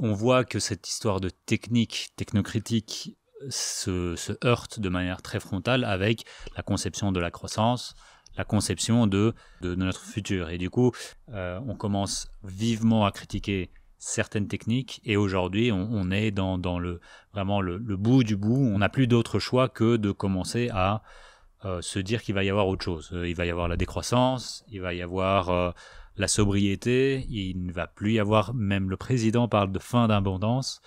on voit que cette histoire de technique technocritique se, heurte de manière très frontale avec la conception de la croissance, la conception de, de, notre futur. Et du coup, euh, on commence vivement à critiquer certaines techniques et aujourd'hui on, est dans, dans le, vraiment le, bout du bout. On n'a plus d'autre choix que de commencer à euh, se dire qu'il va y avoir autre chose. Euh, il va y avoir la décroissance, il va y avoir la sobriété, il ne va plus y avoir, même le président parle de fin d'abondance,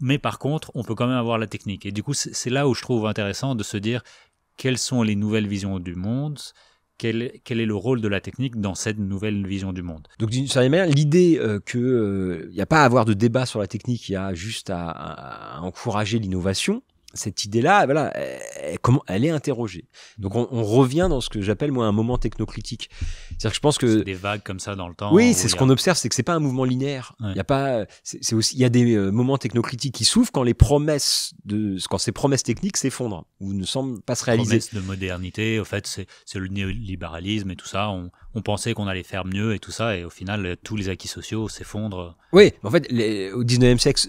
mais par contre, on peut quand même avoir la technique. Et du coup, c'est là où je trouve intéressant de se dire quelles sont les nouvelles visions du monde, quel, est le rôle de la technique dans cette nouvelle vision du monde Donc d'une certaine l'idée euh, qu'il n'y euh, a pas à avoir de débat sur la technique, il y a juste à encourager l'innovation, cette idée-là, voilà, comment elle est interrogée. Donc on, revient dans ce que j'appelle moi un moment technocritique. C'est-à-dire que je pense que C'est des vagues comme ça dans le temps. Oui, c'est ce qu'on observe, c'est que c'est pas un mouvement linéaire. Il y a pas, c'est aussi, il y a des euh, moments technocritiques qui s'ouvrent quand les promesses de, quand ces promesses techniques s'effondrent ou ne semblent pas se réaliser. Promesses de modernité, au fait, c'est le néolibéralisme et tout ça. On, on pensait qu'on allait faire mieux et tout ça, et au final, tous les acquis sociaux s'effondrent. Oui, en fait, au 19e siècle,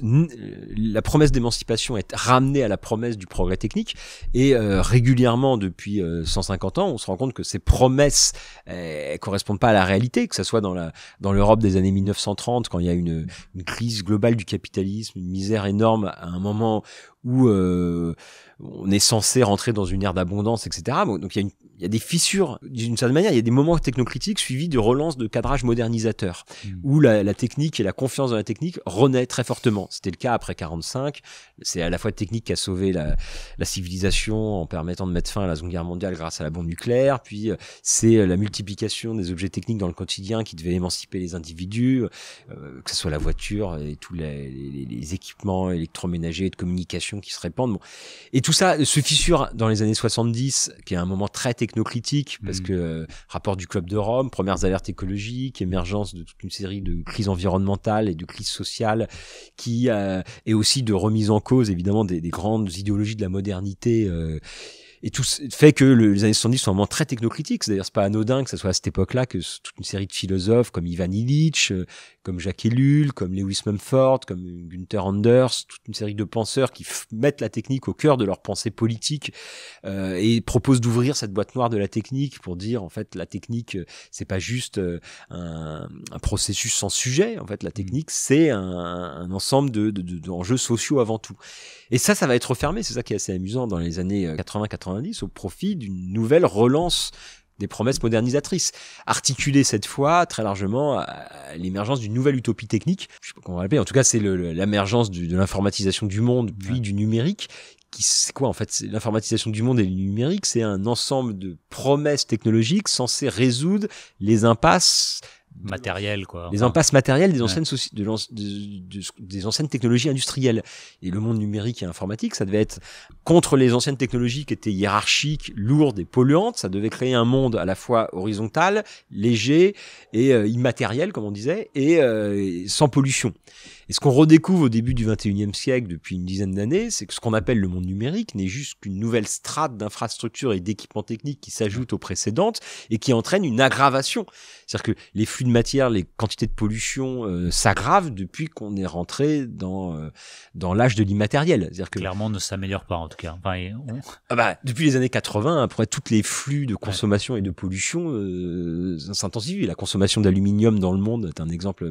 la promesse d'émancipation est ramenée à la promesse du progrès technique, et euh, régulièrement, depuis 150 euh, ans, on se rend compte que ces promesses ne eh, correspondent pas à la réalité, que ce soit dans la dans l'Europe des années 1930, quand il y a une, une crise globale du capitalisme, une misère énorme, à un moment où euh, on est censé rentrer dans une ère d'abondance, etc. Donc il y, a y a des fissures, d'une certaine manière, il y a des moments technocritiques suivis de relances de cadrage modernisateur, hmm. où la, la, technique et la confiance dans la technique renaît très fortement. C'était le cas après 45. C'est à la fois technique qui a sauvé la, la, civilisation en permettant de mettre fin à la Seconde Guerre mondiale grâce à la bombe nucléaire, puis euh, c'est euh, la multiplication des objets techniques dans le quotidien qui devait émanciper les individus, que ce soit la voiture et tous les, les, les équipements électroménagers et de communication qui se répandent. Et tout ça se fissure dans les années 70, qui est un moment très technocritique parce mm. que euh, rapport du Club de Rome, premières alertes écologiques, émergence de toute une série de crises environnementales et de crises sociales, qui est euh, aussi de remise en cause, évidemment, des, grandes idéologies de la modernité. Euh, et tout fait que les années 70 sont vraiment très technocritiques, C'est-à-dire, c'est pas anodin que ce soit à cette époque-là que toute une série de philosophes comme Ivan Illich, euh, comme Jacques Ellul, comme Lewis Mumford, comme Gunther Anders, toute une série de penseurs qui mettent la technique au cœur de leur pensée politique euh, et proposent d'ouvrir cette boîte noire de la technique pour dire en fait la technique euh, c'est pas juste un, processus sans sujet. En fait, la mm. technique c'est un, ensemble de d'enjeux sociaux avant tout. Et ça, ça va être refermé. C'est ça qui est assez amusant dans les années 80-90 au profit d'une nouvelle relance des promesses modernisatrices, articulées cette fois très largement à euh, l'émergence d'une nouvelle utopie technique, je sais pas comment on va l'appeler, en tout cas c'est l'émergence de l'informatisation du monde puis du numérique, qui c'est quoi en fait L'informatisation du monde et le numérique, c'est un ensemble de promesses technologiques censées résoudre les impasses matériel quoi. Des impasses matérielles des anciennes soucis de, des anciennes technologies industrielles et le monde numérique et informatique ça devait être contre les anciennes technologies qui étaient hiérarchiques, lourdes et polluantes, ça devait créer un monde à la fois horizontal, léger et euh, immatériel comme on disait euh, et, sans pollution. Et ce qu'on redécouvre au début du 21e siècle depuis une dizaine d'années, c'est que ce qu'on appelle le monde numérique n'est juste qu'une nouvelle strate d'infrastructures et d'équipements techniques qui s'ajoute aux précédentes et qui entraîne une aggravation. C'est-à-dire que les flux de matière, les quantités de pollution euh, s'aggravent depuis qu'on est rentré dans, euh, dans l'âge de l'immatériel. C'est-à-dire que clairement ne s'améliore pas en tout cas. Ah bah, depuis les années 80, après tous les flux de consommation et de pollution euh, s'intensifient. La consommation d'aluminium dans le monde est un exemple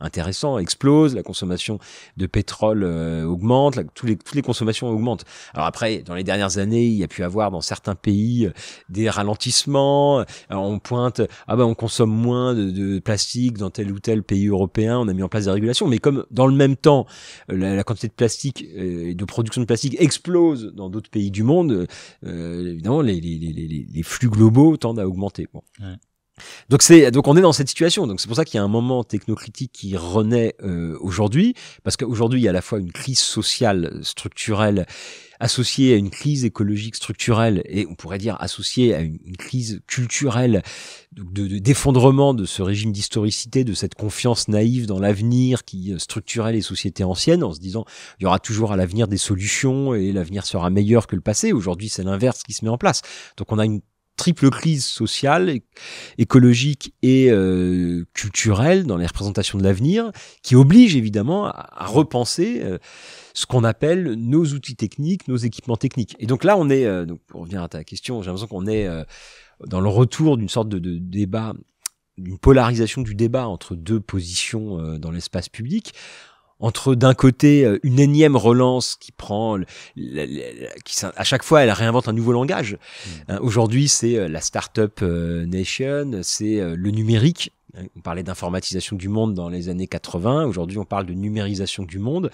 intéressant, explose. La consommation de pétrole augmente. tous les, toutes les consommations augmentent. Alors après, dans les dernières années, il y a pu avoir dans certains pays des ralentissements. on pointe, ah bah, on consomme moins de de plastique dans tel ou tel pays européen, on a mis en place des régulations, mais comme dans le même temps, la, quantité de plastique euh, et de production de plastique explose dans d'autres pays du monde, euh, évidemment, les, flux globaux tendent à augmenter. Donc c'est donc on est dans cette situation. Donc c'est pour ça qu'il y a un moment technocritique qui renaît euh, aujourd'hui parce qu'aujourd'hui il y a à la fois une crise sociale structurelle associée à une crise écologique structurelle et on pourrait dire associée à une, crise culturelle de d'effondrement de, de, ce régime d'historicité, de cette confiance naïve dans l'avenir qui euh, structurait les sociétés anciennes en se disant il y aura toujours à l'avenir des solutions et l'avenir sera meilleur que le passé. Aujourd'hui c'est l'inverse qui se met en place. Donc on a une triple crise sociale, écologique et euh, culturelle dans les représentations de l'avenir, qui oblige évidemment à, repenser euh, ce qu'on appelle nos outils techniques, nos équipements techniques. Et donc là, on est, euh, pour revenir à ta question, j'ai l'impression qu'on est dans le retour d'une sorte de débat, d'une polarisation du débat entre deux positions dans l'espace public entre d'un côté euh, une énième relance qui prend, qui à chaque fois elle réinvente un nouveau langage. Mmh. Hein, aujourd'hui c'est euh, la start-up euh, nation, c'est le numérique. Hein, on parlait d'informatisation du monde dans les années 80. Aujourd'hui on parle de numérisation du monde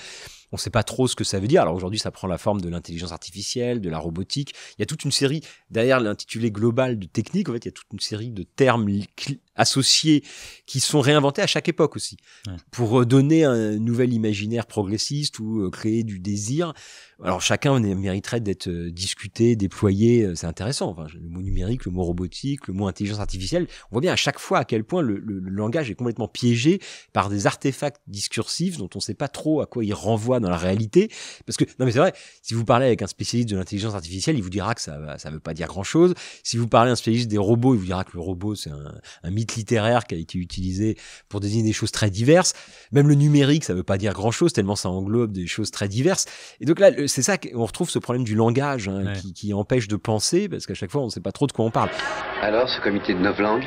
on ne sait pas trop ce que ça veut dire. Alors aujourd'hui, ça prend la forme de l'intelligence artificielle, de la robotique. Il y a toute une série, derrière l'intitulé global de technique, en fait, il y a toute une série de termes associés qui sont réinventés à chaque époque aussi, pour euh, donner un nouvel imaginaire progressiste ou euh, créer du désir. Alors chacun mériterait d'être euh, discuté, déployé, c'est intéressant. Enfin, le mot numérique, le mot robotique, le mot intelligence artificielle, on voit bien à chaque fois à quel point le, le langage est complètement piégé par des artefacts discursifs dont on ne sait pas trop à quoi ils renvoient dans la réalité. Parce que, non mais c'est vrai, si vous parlez avec un spécialiste de l'intelligence artificielle, il vous dira que ça ça veut pas dire grand-chose. Si vous parlez à un spécialiste des robots, il vous dira que le robot, c'est un, mythe littéraire qui a été utilisé pour désigner des choses très diverses. Même le numérique, ça veut pas dire grand-chose, tellement ça englobe des choses très diverses. Et donc là, c'est ça qu'on retrouve ce problème du langage hein, qui, qui, empêche de penser, parce qu'à chaque fois, on ne sait pas trop de quoi on parle. Alors, ce comité de neuf langues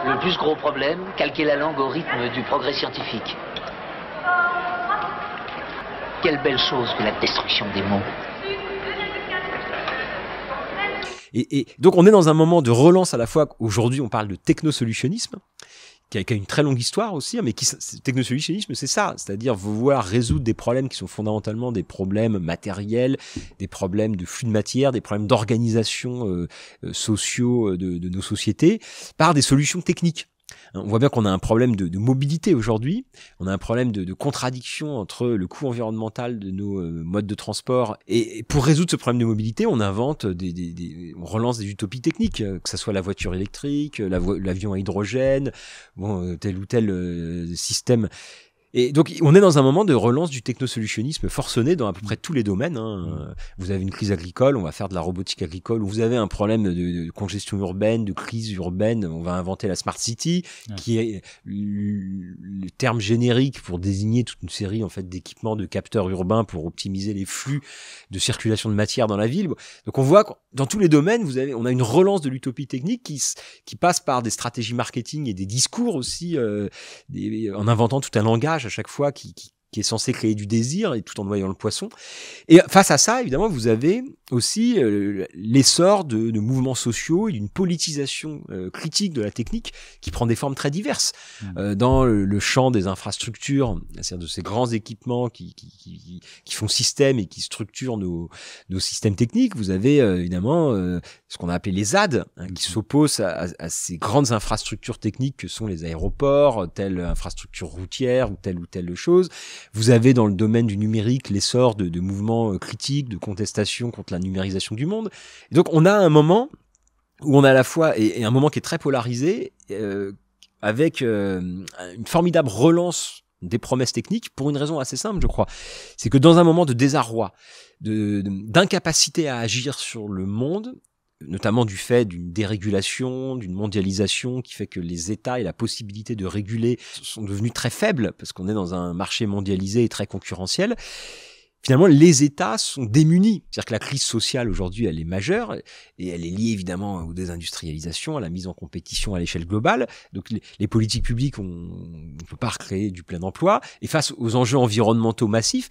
le plus gros problème, calquer la langue au rythme du progrès scientifique. Quelle belle chose que la destruction des mots. Et, et, donc on est dans un moment de relance à la fois. Aujourd'hui, on parle de technosolutionnisme, qui a, qui a une très longue histoire aussi, hein, mais qui technosolutionnisme, c'est ça, c'est-à-dire vouloir résoudre des problèmes qui sont fondamentalement des problèmes matériels, des problèmes de flux de matière, des problèmes d'organisation euh, euh, sociaux euh, de, de nos sociétés, par des solutions techniques. On voit bien qu'on a un problème de, mobilité aujourd'hui, on a un problème de, contradiction entre le coût environnemental de nos euh, modes de transport et, pour résoudre ce problème de mobilité, on invente des, on relance des utopies techniques, euh, que ce soit la voiture électrique, euh, l'avion à hydrogène, bon, tel ou tel système et donc, on est dans un moment de relance du technosolutionnisme forcené dans à peu près tous les domaines. Hein. Mmh. Euh, vous avez une crise agricole, on va faire de la robotique agricole. Vous avez un problème de, congestion urbaine, de crise urbaine. On va inventer la smart city, qui est le terme générique pour désigner toute une série en fait d'équipements, de capteurs urbains pour optimiser les flux de circulation de matière dans la ville. Donc, on voit dans tous les domaines, vous avez, on a une relance de l'utopie technique qui, qui passe par des stratégies marketing et des discours aussi, euh, en inventant tout un langage à chaque fois qui qui est censé créer du désir et tout en noyant le poisson. Et face à ça, évidemment, vous avez aussi euh, l'essor de, mouvements sociaux et d'une politisation euh, critique de la technique qui prend des formes très diverses. Mmh. Euh, dans le, champ des infrastructures, c'est-à-dire de ces grands équipements qui, font système et qui structurent nos, systèmes techniques, vous avez évidemment ce qu'on a appelé les ZAD, hein, qui mmh. s'opposent à, ces grandes infrastructures techniques que sont les aéroports, telle infrastructure routière ou telle ou telle chose. Vous avez dans le domaine du numérique l'essor de, mouvements euh, critiques, de contestations contre la numérisation du monde. donc on a un moment où on a à la fois, et, un moment qui est très polarisé, euh, avec euh, une formidable relance des promesses techniques pour une raison assez simple, je crois. C'est que dans un moment de désarroi, d'incapacité de, à agir sur le monde, notamment du fait d'une dérégulation, d'une mondialisation qui fait que les États et la possibilité de réguler sont devenus très faibles parce qu'on est dans un marché mondialisé et très concurrentiel. Finalement, les États sont démunis. C'est-à-dire que la crise sociale aujourd'hui, elle est majeure et elle est liée évidemment aux désindustrialisations, à la mise en compétition à l'échelle globale. Donc les, politiques publiques, on ne peut pas recréer du plein emploi. Et face aux enjeux environnementaux massifs,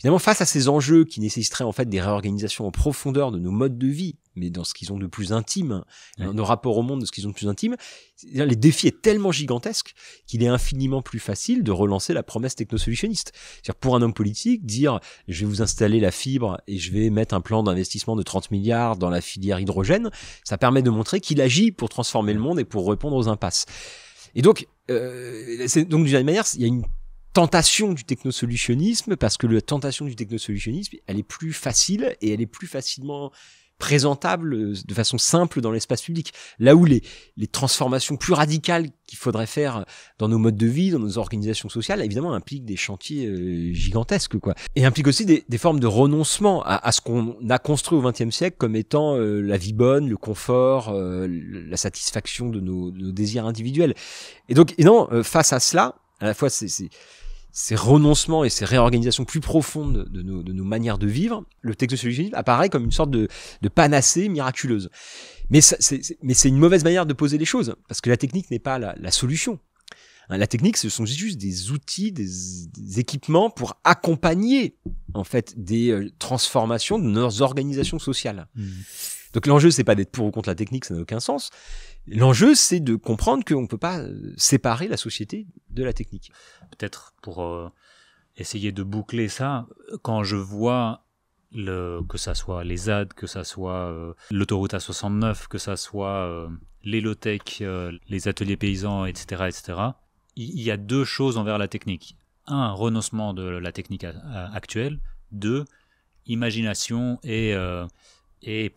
Finalement, face à ces enjeux qui nécessiteraient en fait des réorganisations en profondeur de nos modes de vie, mais dans ce qu'ils ont de plus intime, dans nos rapports au monde, de ce qu'ils ont de plus intime, les défis est tellement gigantesques qu'il est infiniment plus facile de relancer la promesse technosolutionniste. C'est-à-dire pour un homme politique, dire je vais vous installer la fibre et je vais mettre un plan d'investissement de 30 milliards dans la filière hydrogène, ça permet de montrer qu'il agit pour transformer le monde et pour répondre aux impasses. Et donc, euh, donc d'une manière, il y a une tentation du technosolutionnisme, parce que la tentation du technosolutionnisme, elle est plus facile et elle est plus facilement présentable euh, de façon simple dans l'espace public. Là où les, les transformations plus radicales qu'il faudrait faire dans nos modes de vie, dans nos organisations sociales, évidemment, impliquent des chantiers euh, gigantesques, quoi. Et impliquent aussi des, des formes de renoncement à, à ce qu'on a construit au XXe siècle comme étant euh, la vie bonne, le confort, la satisfaction de nos, de désirs individuels. Et donc, non, face à cela, à la fois ces, ces, renoncements et ces réorganisations plus profondes de nos, de nos manières de vivre, le texte technosolutionnisme apparaît comme une sorte de, de panacée miraculeuse. Mais c'est une mauvaise manière de poser les choses, parce que la technique n'est pas la, solution. Hein, la technique, ce sont juste des outils, des, équipements pour accompagner en fait des euh, transformations de nos organisations sociales. Mmh. Donc l'enjeu, c'est pas d'être pour ou contre la technique, ça n'a aucun sens. L'enjeu, c'est de comprendre qu'on ne peut pas euh, séparer la société de la technique. Peut-être pour euh, essayer de boucler ça, euh, quand je vois que ça soit les ZAD, que ça soit l'autoroute à 69, que ça soit euh, les ateliers paysans, etc., etc., il y a deux choses envers la technique. Un, renoncement de la technique actuelle. Deux, imagination et, et